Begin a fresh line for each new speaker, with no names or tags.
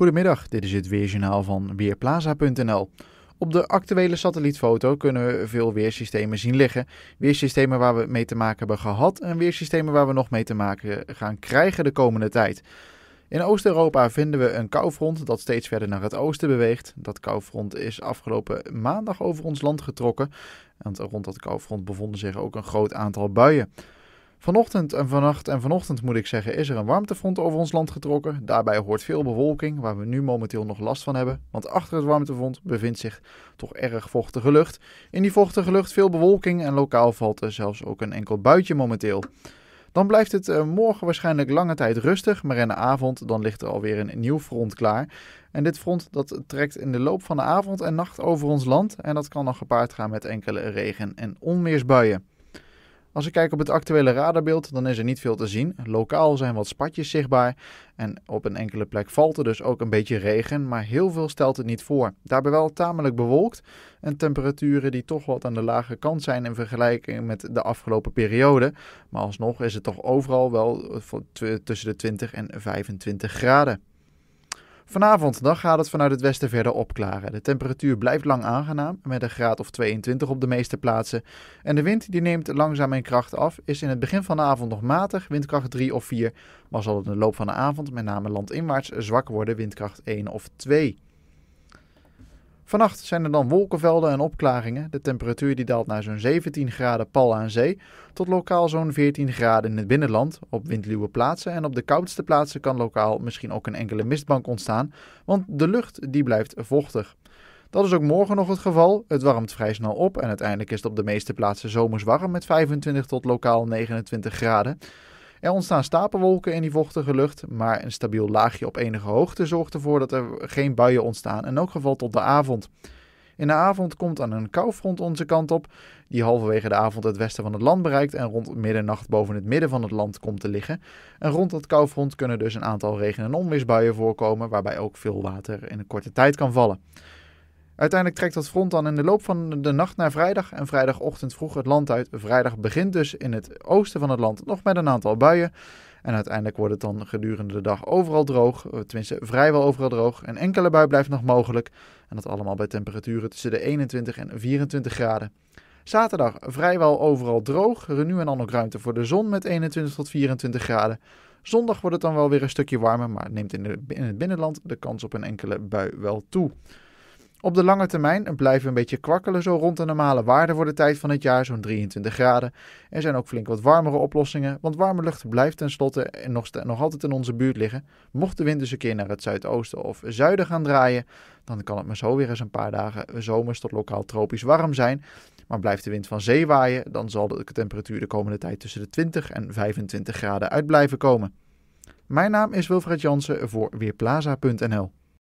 Goedemiddag, dit is het Weerjournaal van Weerplaza.nl. Op de actuele satellietfoto kunnen we veel weersystemen zien liggen. Weersystemen waar we mee te maken hebben gehad en weersystemen waar we nog mee te maken gaan krijgen de komende tijd. In Oost-Europa vinden we een koufront dat steeds verder naar het oosten beweegt. Dat koufront is afgelopen maandag over ons land getrokken. En rond dat koufront bevonden zich ook een groot aantal buien. Vanochtend en vannacht en vanochtend moet ik zeggen, is er een warmtefront over ons land getrokken. Daarbij hoort veel bewolking, waar we nu momenteel nog last van hebben. Want achter het warmtefront bevindt zich toch erg vochtige lucht. In die vochtige lucht veel bewolking en lokaal valt er zelfs ook een enkel buitje momenteel. Dan blijft het eh, morgen waarschijnlijk lange tijd rustig, maar in de avond dan ligt er alweer een nieuw front klaar. En dit front dat trekt in de loop van de avond en nacht over ons land en dat kan dan gepaard gaan met enkele regen- en onweersbuien. Als ik kijk op het actuele radarbeeld, dan is er niet veel te zien. Lokaal zijn wat spatjes zichtbaar en op een enkele plek valt er dus ook een beetje regen, maar heel veel stelt het niet voor. Daarbij wel tamelijk bewolkt en temperaturen die toch wat aan de lage kant zijn in vergelijking met de afgelopen periode. Maar alsnog is het toch overal wel tussen de 20 en 25 graden. Vanavond dan gaat het vanuit het westen verder opklaren. De temperatuur blijft lang aangenaam, met een graad of 22 op de meeste plaatsen. En de wind die neemt langzaam in kracht af, is in het begin van de avond nog matig, windkracht 3 of 4, maar zal in de loop van de avond met name landinwaarts zwak worden, windkracht 1 of 2. Vannacht zijn er dan wolkenvelden en opklaringen. De temperatuur die daalt naar zo'n 17 graden pal aan zee tot lokaal zo'n 14 graden in het binnenland op windluwe plaatsen. En op de koudste plaatsen kan lokaal misschien ook een enkele mistbank ontstaan, want de lucht die blijft vochtig. Dat is ook morgen nog het geval. Het warmt vrij snel op en uiteindelijk is het op de meeste plaatsen zomers warm met 25 tot lokaal 29 graden. Er ontstaan stapelwolken in die vochtige lucht, maar een stabiel laagje op enige hoogte zorgt ervoor dat er geen buien ontstaan, in elk geval tot de avond. In de avond komt aan een koufront onze kant op, die halverwege de avond het westen van het land bereikt en rond middernacht boven het midden van het land komt te liggen. En rond dat koufront kunnen dus een aantal regen- en onweersbuien voorkomen, waarbij ook veel water in een korte tijd kan vallen. Uiteindelijk trekt dat front dan in de loop van de nacht naar vrijdag en vrijdagochtend vroeg het land uit. Vrijdag begint dus in het oosten van het land nog met een aantal buien. En uiteindelijk wordt het dan gedurende de dag overal droog, eh, tenminste vrijwel overal droog. Een enkele bui blijft nog mogelijk. En dat allemaal bij temperaturen tussen de 21 en 24 graden. Zaterdag vrijwel overal droog, er nu en dan ook ruimte voor de zon met 21 tot 24 graden. Zondag wordt het dan wel weer een stukje warmer, maar neemt in het binnenland de kans op een enkele bui wel toe. Op de lange termijn blijven we een beetje kwakkelen zo rond de normale waarde voor de tijd van het jaar, zo'n 23 graden. Er zijn ook flink wat warmere oplossingen, want warme lucht blijft tenslotte nog, nog altijd in onze buurt liggen. Mocht de wind dus een keer naar het zuidoosten of zuiden gaan draaien, dan kan het maar zo weer eens een paar dagen eh, zomers tot lokaal tropisch warm zijn. Maar blijft de wind van zee waaien, dan zal de temperatuur de komende tijd tussen de 20 en 25 graden uitblijven komen. Mijn naam is Wilfred Jansen voor Weerplaza.nl